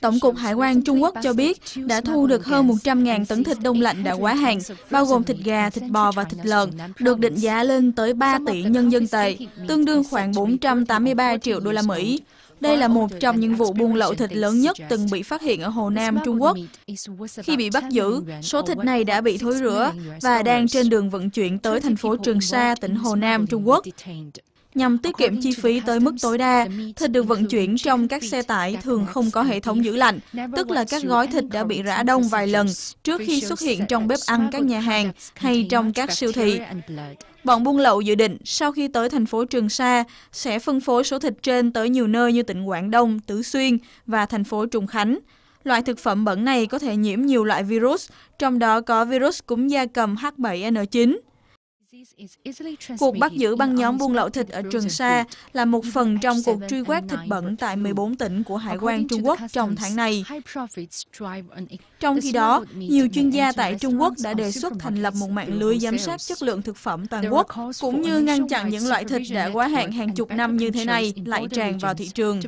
Tổng cục Hải quan Trung Quốc cho biết đã thu được hơn 100.000 tấn thịt đông lạnh đã quá hạn, bao gồm thịt gà, thịt bò và thịt lợn, được định giá lên tới 3 tỷ nhân dân tệ, tương đương khoảng 483 triệu đô la Mỹ. Đây là một trong những vụ buôn lậu thịt lớn nhất từng bị phát hiện ở Hồ Nam, Trung Quốc. Khi bị bắt giữ, số thịt này đã bị thối rửa và đang trên đường vận chuyển tới thành phố Trường Sa, tỉnh Hồ Nam, Trung Quốc nhằm tiết kiệm chi phí tới mức tối đa. Thịt được vận chuyển trong các xe tải thường không có hệ thống giữ lạnh, tức là các gói thịt đã bị rã đông vài lần trước khi xuất hiện trong bếp ăn các nhà hàng hay trong các siêu thị. Bọn buôn lậu dự định sau khi tới thành phố Trường Sa sẽ phân phối số thịt trên tới nhiều nơi như tỉnh Quảng Đông, Tứ Xuyên và thành phố Trùng Khánh. Loại thực phẩm bẩn này có thể nhiễm nhiều loại virus, trong đó có virus cúm da cầm H7N9. Cuộc bắt giữ băng nhóm buôn lậu thịt ở Trường Sa là một phần trong cuộc truy quét thịt bẩn tại 14 tỉnh của Hải quan Trung Quốc trong tháng này. E- trong khi đó, nhiều chuyên gia tại Trung Quốc đã đề xuất thành lập một mạng lưới giám sát chất lượng thực phẩm toàn quốc, cũng như ngăn chặn những loại thịt đã quá hạn hàng chục năm như thế này lại tràn vào thị trường.